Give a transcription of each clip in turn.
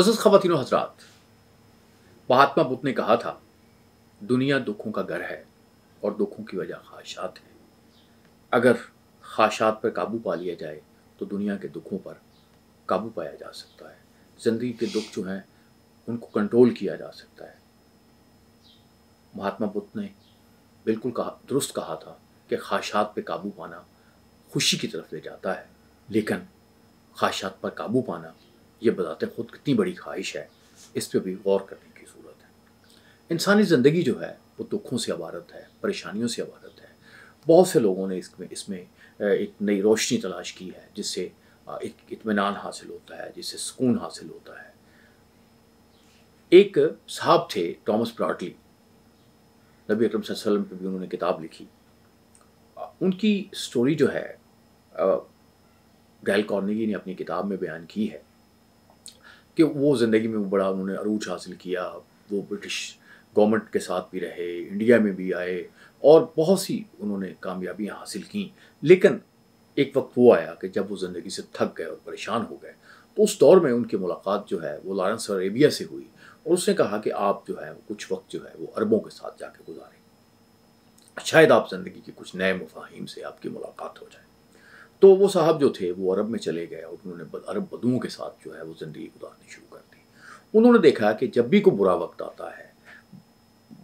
मजस खवतिन हजरात महात्मा बुद्ध ने कहा था दुनिया दुखों का घर है और दुखों की वजह ख्वाहिशात है अगर ख्वाहिशात पर काबू पा लिया जाए तो दुनिया के दुखों पर काबू पाया जा सकता है ज़िंदगी के दुख जो हैं उनको कंट्रोल किया जा सकता है महात्मा बुद्ध ने बिल्कुल कहा दुरुस्त कहा था कि ख्वाहिशात पर काबू पाना खुशी की तरफ ले जाता है लेकिन ख्वाहिशात पर काबू पाना ये बताते हैं ख़ुद कितनी बड़ी ख्वाहिश है इस पर भी गौर करने की ज़रूरत है इंसानी ज़िंदगी जो है वो दुखों से आबारत है परेशानियों से आबारत है बहुत से लोगों ने इसमें इसमें एक नई रोशनी तलाश की है जिससे एक इतमान हासिल होता है जिससे सुकून हासिल होता है एक साहब थे टॉमस ब्राडली नबी अकरम वसल्लम पर भी उन्होंने किताब लिखी उनकी स्टोरी जो है गैल कॉर्नेगी ने अपनी किताब में बयान की है कि वो ज़िंदगी में बड़ा उन्होंने अरूज हासिल किया वो ब्रिटिश गवर्नमेंट के साथ भी रहे इंडिया में भी आए और बहुत सी उन्होंने कामयाबियाँ हासिल की लेकिन एक वक्त वो आया कि जब वो ज़िंदगी से थक गए और परेशान हो गए तो उस दौर में उनकी मुलाकात जो है वो लॉरेंस अरेबिया से हुई और उसने कहा कि आप जो है कुछ वक्त जो है वो अरबों के साथ जाके गुजारें शायद आप ज़िंदगी के कुछ नए मुफाहिम से आपकी मुलाकात हो जाए तो वो साहब जो थे वो अरब में चले गए और उन्होंने अरब बदुओं के साथ जो है वो ज़िंदगी गुजारनी शुरू कर दी उन्होंने देखा कि जब भी कोई बुरा वक्त आता है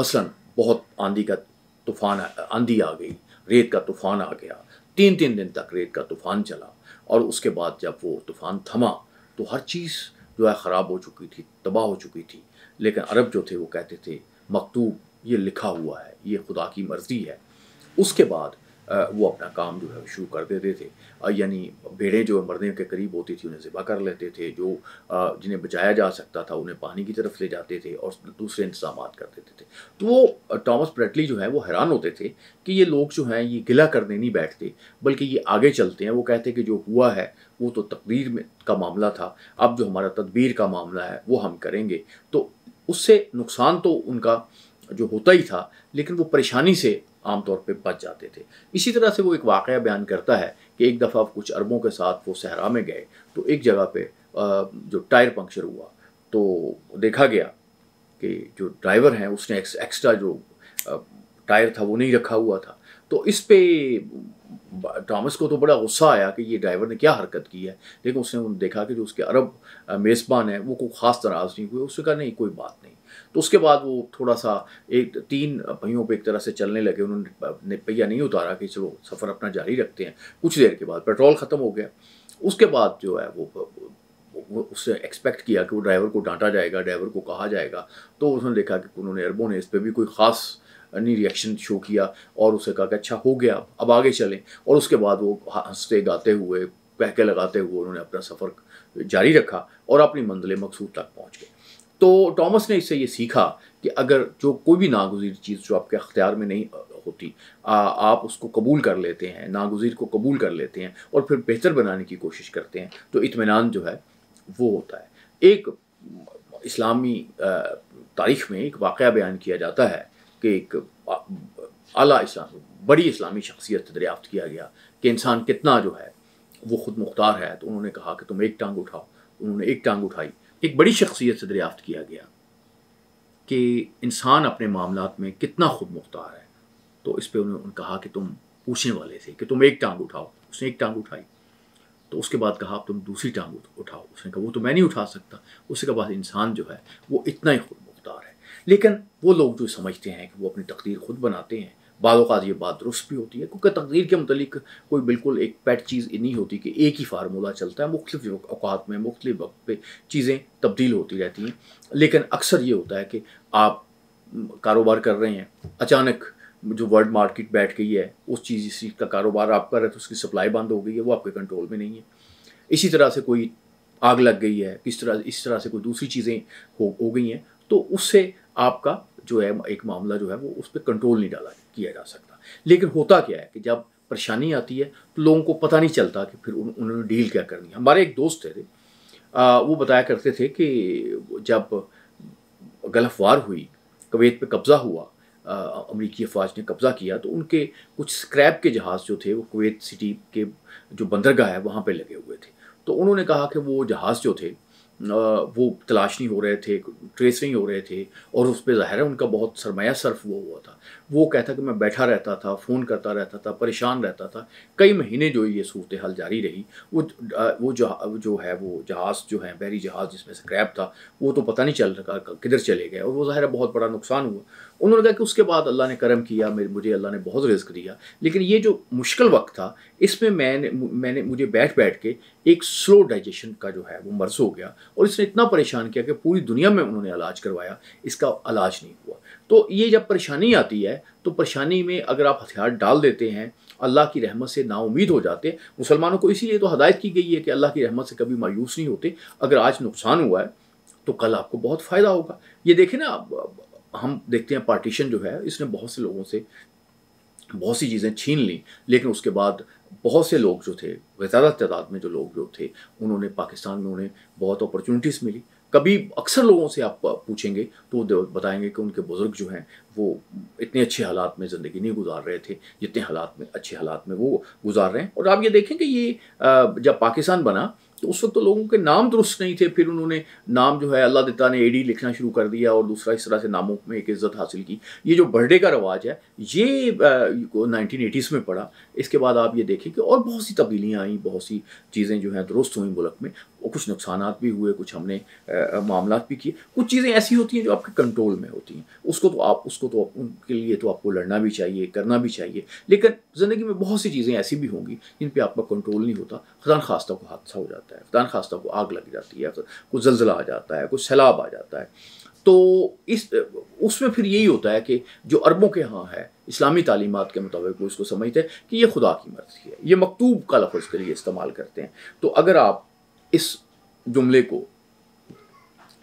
मसलन बहुत आंधी का तूफान आंधी आ गई रेत का तूफान आ गया तीन तीन दिन तक रेत का तूफान चला और उसके बाद जब वो तूफान थमा तो हर चीज़ जो है ख़राब हो चुकी थी तबाह हो चुकी थी लेकिन अरब जो थे वो कहते थे मकतूब ये लिखा हुआ है ये खुदा की मर्ज़ी है उसके बाद वो अपना काम जो है शुरू कर देते थे यानी भेड़ें जो मरने के करीब होती थी उन्हें ज़िबा कर लेते थे जो जिन्हें बचाया जा सकता था उन्हें पानी की तरफ ले जाते थे और दूसरे इंतजाम कर देते थे तो वो टॉमस ब्रेटली जो है वो हैरान होते थे कि ये लोग जो हैं ये गिला करने नहीं बैठते बल्कि ये आगे चलते हैं वो कहते हैं कि जो हुआ है वो तो तकदीर में का मामला था अब जो हमारा तदबीर का मामला है वो हम करेंगे तो उससे नुकसान तो उनका जो होता ही था लेकिन वो परेशानी से आमतौर पर बच जाते थे इसी तरह से वो एक वाक़ बयान करता है कि एक दफ़ा कुछ अरबों के साथ वो सहरा में गए तो एक जगह पर जो टायर पंक्चर हुआ तो देखा गया कि जो ड्राइवर हैं उसने एक, एक्स्ट्रा जो टायर था वो नहीं रखा हुआ था तो इस पे टॉमस को तो बड़ा गुस्सा आया कि ये ड्राइवर ने क्या हरकत की है लेकिन उसने देखा कि जो उसके अरब मेज़बान हैं वो कोई ख़ास नाराज़ नहीं हुए उसने कहा नहीं कोई बात नहीं तो उसके बाद वो थोड़ा सा एक तीन पहियों पे एक तरह से चलने लगे उन्होंने पहिया नहीं उतारा कि चलो सफ़र अपना जारी रखते हैं कुछ देर के बाद पेट्रोल ख़त्म हो गया उसके बाद जो है वो उससे एक्सपेक्ट किया कि वो ड्राइवर को डांटा जाएगा ड्राइवर को कहा जाएगा तो उसने देखा कि उन्होंने अरबों ने इस पर भी कोई ख़ास नी रिएक्शन शो किया और उसे कहा कि अच्छा हो गया अब आगे चलें और उसके बाद वो हंसते गाते हुए पहके लगाते हुए उन्होंने अपना सफ़र जारी रखा और अपनी मंजिल मकसूद तक पहुँच गए तो टॉमस ने इससे ये सीखा कि अगर जो कोई भी नागजीर चीज़ जो आपके अख्तियार में नहीं होती आ, आप उसको कबूल कर लेते हैं नागजीर को कबूल कर लेते हैं और फिर बेहतर बनाने की कोशिश करते हैं तो इतमान जो है वो होता है एक इस्लामी तारीख में एक वाक़ बयान किया जाता है कि एक अला इस्लाम बड़ी इस्लामी शख्सियत दरियाफ्त किया गया कि इंसान कितना जो है वो खुद मुख्तार है तो उन्होंने कहा कि तुम एक टांग उठाओ उन्होंने एक टांग उठाई एक बड़ी शख्सियत से दरियाफ्त किया गया कि इंसान अपने मामला में कितना खुद मुख्तार है तो इस पर उन्होंने कहा कि तुम पूछने वाले से कि तुम एक टांग उठाओ उसने एक टांग उठाई तो उसके बाद कहा तुम दूसरी टांग उठाओ उसने कहा वो तो मैं नहीं उठा सकता उसके कहा इंसान जो है वो इतना ही खुद मुख्तार है लेकिन वो लोग जो समझते हैं कि वो अपनी तकदीर खुद बनाते हैं बाद अवत ये बात दुरुस्त भी होती है क्योंकि तकदीर के मतलब कोई बिल्कुल एक पैट चीज़ नहीं होती कि एक ही फार्मूला चलता है मुख्तु अवत में मुख्तलिफ वक्त पर चीज़ें तब्दील होती रहती हैं लेकिन अक्सर ये होता है कि आप कारोबार कर रहे हैं अचानक जो वर्ल्ड मार्केट बैठ गई है उस चीज़ चीज़ का कारोबार आप कर रहे हैं तो उसकी सप्लाई बंद हो गई है वो आपके कंट्रोल में नहीं है इसी तरह से कोई आग लग गई है किस तरह इस तरह से कोई दूसरी चीज़ें हो हो गई हैं तो उससे आपका जो है एक मामला जो है वो उस पर कंट्रोल नहीं डाला किया जा सकता लेकिन होता क्या है कि जब परेशानी आती है तो लोगों को पता नहीं चलता कि फिर उन, उन्होंने डील क्या करनी है हमारे एक दोस्त थे आ, वो बताया करते थे कि जब गल्फ वार हुई कवैत पे कब्ज़ा हुआ अमरीकी अफवाज ने कब्ज़ा किया तो उनके कुछ स्क्रैप के जहाज़ जो थे वो कुवैत सिटी के जो बंदरगाह है वहाँ पे लगे हुए थे तो उन्होंने कहा कि वो जहाज़ जो थे वो तलाशनी हो रहे थे ट्रेसिंग हो रहे थे और उस पर ज़ाहिर है उनका बहुत सरमाया सर्फ वो हुआ था वो कहता कि मैं बैठा रहता था फ़ोन करता रहता था परेशान रहता था कई महीने जो ये सूरत हाल जारी रही वो वो जहा जो है वो जहाज़ जो है बहरी जहाज़ जिसमें स्क्रैप था वो तो पता नहीं चल रहा किधर चले गए और वो ज़ाहिर बहुत बड़ा नुकसान हुआ उन्होंने कहा कि उसके बाद अल्लाह ने करम किया मेरे मुझे अल्लाह ने बहुत रिस्क दिया लेकिन ये जो मुश्किल वक्त था इसमें मैंने मैंने मुझे बैठ बैठ के एक स्लो डाइजेशन का जो है वो मर्ज हो गया और इसने इतना परेशान किया कि पूरी दुनिया में उन्होंने इलाज करवाया इसका इलाज नहीं हुआ तो ये जब परेशानी आती है तो परेशानी में अगर आप हथियार डाल देते हैं अल्लाह की रहमत से नाउमीद हो जाते हैं मुसलमानों को इसीलिए तो हदायत की गई है कि अल्लाह की रहमत से कभी मायूस नहीं होते अगर आज नुकसान हुआ है तो कल आपको बहुत फ़ायदा होगा ये देखें ना हम देखते हैं पार्टीशन जो है इसने बहुत से लोगों से बहुत सी चीज़ें छीन ली लेकिन उसके बाद बहुत से लोग जो थे ज़्यादा तादाद में जो लोग जो थे उन्होंने पाकिस्तान में उन्हें बहुत अपॉर्चुनिटीज़ मिली कभी अक्सर लोगों से आप पूछेंगे तो बताएंगे कि उनके बुज़ुर्ग जो हैं वो इतने अच्छे हालात में ज़िंदगी नहीं गुजार रहे थे जितने हालात में अच्छे हालात में वो गुजार रहे हैं और आप ये देखें कि ये जब पाकिस्तान बना तो उस वक्त तो लोगों के नाम दुरुस्त नहीं थे फिर उन्होंने नाम जो है अल्लाह दत्ता ने एडी लिखना शुरू कर दिया और दूसरा इस तरह से नामों में एक इज़्ज़त हासिल की ये जो बर्थडे का रवाज है ये नाइनटीन एटीज़ में पड़ा इसके बाद आप ये देखें कि और बहुत सी तब्दीलियाँ आई बहुत सी चीज़ें जो हैं दुरुस्त हुई मुल्क में और कुछ नुकसान भी हुए कुछ हमने मामला भी किए कुछ चीज़ें ऐसी होती हैं जो आपके कंट्रोल में होती हैं उसको तो आप उसको तो उनके लिए तो आपको लड़ना भी चाहिए करना भी चाहिए लेकिन ज़िंदगी में बहुत सी चीज़ें ऐसी भी होंगी जिन पर आपका कंट्रोल नहीं होता खजान खास्ता को हादसा हो जाता जाता है खुदा खास्ता को आग लग जाती है कुछ जलजिला आ जाता है कुछ सैलाब आ जाता है तो इस उसमें फिर यही होता है कि जो अरबों के यहाँ है इस्लामी तालीमत के मुताबिक वो इसको समझते हैं कि ये खुदा की मर्जी है ये मकतूब का लफ्ज़ के लिए इस्तेमाल करते हैं तो अगर आप इस जुमले को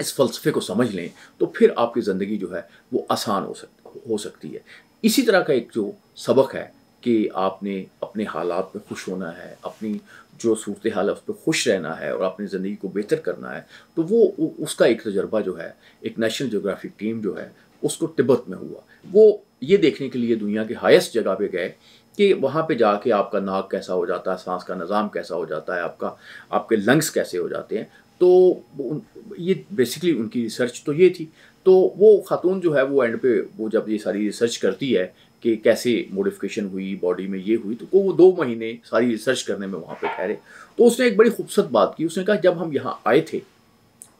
इस फलसफे को समझ लें तो फिर आपकी ज़िंदगी जो है वो आसान हो सक हो सकती है इसी तरह का एक जो सबक है कि आपने अपने हालात पर खुश होना है अपनी जो सूरत हाल है उस पर खुश रहना है और अपनी ज़िंदगी को बेहतर करना है तो वो उसका एक तजर्बा जो है एक नेशनल जोग्राफिक टीम जो है उसको तिब्बत में हुआ वो ये देखने के लिए दुनिया के हाइस्ट जगह पे गए कि वहाँ पे जाके आपका नाक कैसा हो जाता है सांस का निज़ाम कैसा हो जाता है आपका आपके लंग्स कैसे हो जाते हैं तो ये बेसिकली उनकी रिसर्च तो ये थी तो वो खातून जो है वो एंड पे वो जब ये सारी रिसर्च करती है कि कैसे मोडिफिकेशन हुई बॉडी में ये हुई तो वो दो महीने सारी रिसर्च करने में वहाँ पे ठहरे तो उसने एक बड़ी खूबसूरत बात की उसने कहा जब हम यहाँ आए थे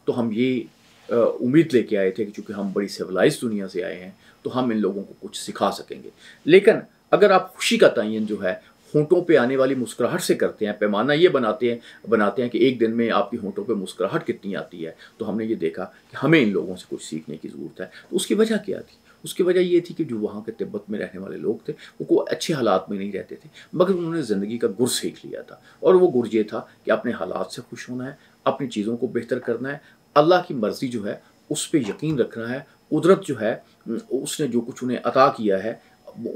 तो हम ये उम्मीद लेके आए थे कि चूँकि हम बड़ी सिविलाइज दुनिया से आए हैं तो हम इन लोगों को कुछ सिखा सकेंगे लेकिन अगर आप खुशी का तयन जो है होंटों पे आने वाली मुस्कुराहट से करते हैं पैमाना ये बनाते हैं बनाते हैं कि एक दिन में आपकी होंटों पे मुस्कुराहट कितनी आती है तो हमने ये देखा कि हमें इन लोगों से कुछ सीखने की ज़रूरत है तो उसकी वजह क्या थी उसकी वजह ये थी कि जो वहाँ के तिब्बत में रहने वाले लोग थे वो को अच्छे हालात में नहीं रहते थे मगर उन्होंने ज़िंदगी का गुर सीख लिया था और वो गुर ये था कि अपने हालात से खुश होना है अपनी चीज़ों को बेहतर करना है अल्लाह की मर्ज़ी जो है उस पर यकीन रखना है कुदरत जो है उसने जो कुछ उन्हें अता किया है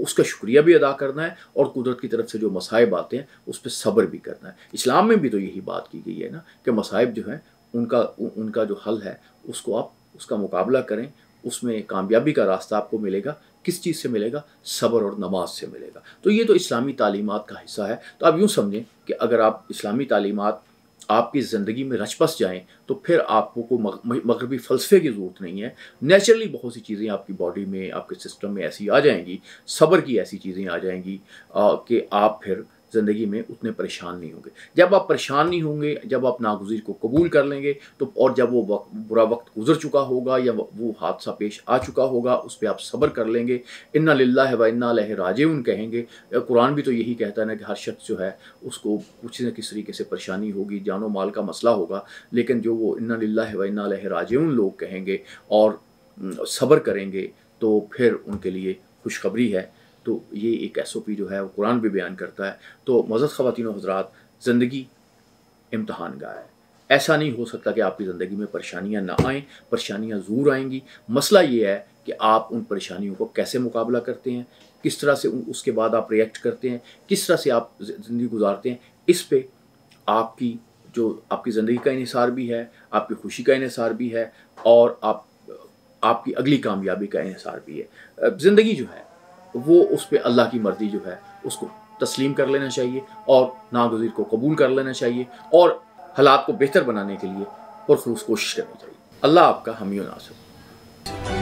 उसका शुक्रिया भी अदा करना है और कुदरत की तरफ से जो मसाइब आते हैं उस पर सब्र भी करना है इस्लाम में भी तो यही बात की गई है ना कि मसाइब जो हैं उनका उनका जो हल है उसको आप उसका मुकाबला करें उसमें कामयाबी का रास्ता आपको मिलेगा किस चीज़ से मिलेगा सबर और नमाज से मिलेगा तो ये तो इस्लामी तालीमत का हिस्सा है तो आप यूँ समझें कि अगर आप इस्लामी तालीमत आपकी ज़िंदगी में रचपस जाएँ तो फिर आपको को मगरबी फ़लसफ़े की ज़रूरत नहीं है नेचुरली बहुत सी चीज़ें आपकी बॉडी में आपके सिस्टम में ऐसी आ जाएंगी सब्र की ऐसी चीज़ें आ जाएंगी कि आप फिर ज़िंदगी में उतने परेशान नहीं होंगे जब आप परेशान नहीं होंगे जब आप नागुजीर को कबूल कर लेंगे तो और जब वो वक्त बुरा वक्त गुजर चुका होगा या वो हादसा पेश आ चुका होगा उस पर आप सब्र कर लेंगे इन्ना लाला है व इन्ना लह राजे उन कहेंगे कुरान भी तो यही कहता है ना कि हर शख्स जो है उसको कुछ न किस तरीके से परेशानी होगी जानो माल का मसला होगा लेकिन जो वो इन्ना लाला है व इन्ना लह राजे उन लोग कहेंगे और सब्र करेंगे तो फिर उनके लिए खुशखबरी है तो ये एक एस ओ पी जो है वो कुरान भी बयान करता है तो मज़द ख़वान हजरात ज़िंदगी इम्तहान गाह है ऐसा नहीं हो सकता कि आपकी ज़िंदगी में परेशानियाँ ना आएँ परेशानियाँ ज़रूर आएंगी मसला ये है कि आप उन परेशानियों को कैसे मुकाबला करते हैं किस तरह से उसके बाद आप रिएक्ट करते हैं किस तरह से आप ज़िंदगी गुजारते हैं इस पर आपकी जो आपकी ज़िंदगी का इसार भी है आपकी खुशी का इसार भी है और आप आपकी अगली कामयाबी का इसार भी है ज़िंदगी जो है वो उस पर अल्लाह की मर्ज़ी जो है उसको तस्लीम कर लेना चाहिए और नागजीर को कबूल कर लेना चाहिए और हालात को बेहतर बनाने के लिए पुरखलूस कोशिश करनी चाहिए अल्लाह आपका हमी नासर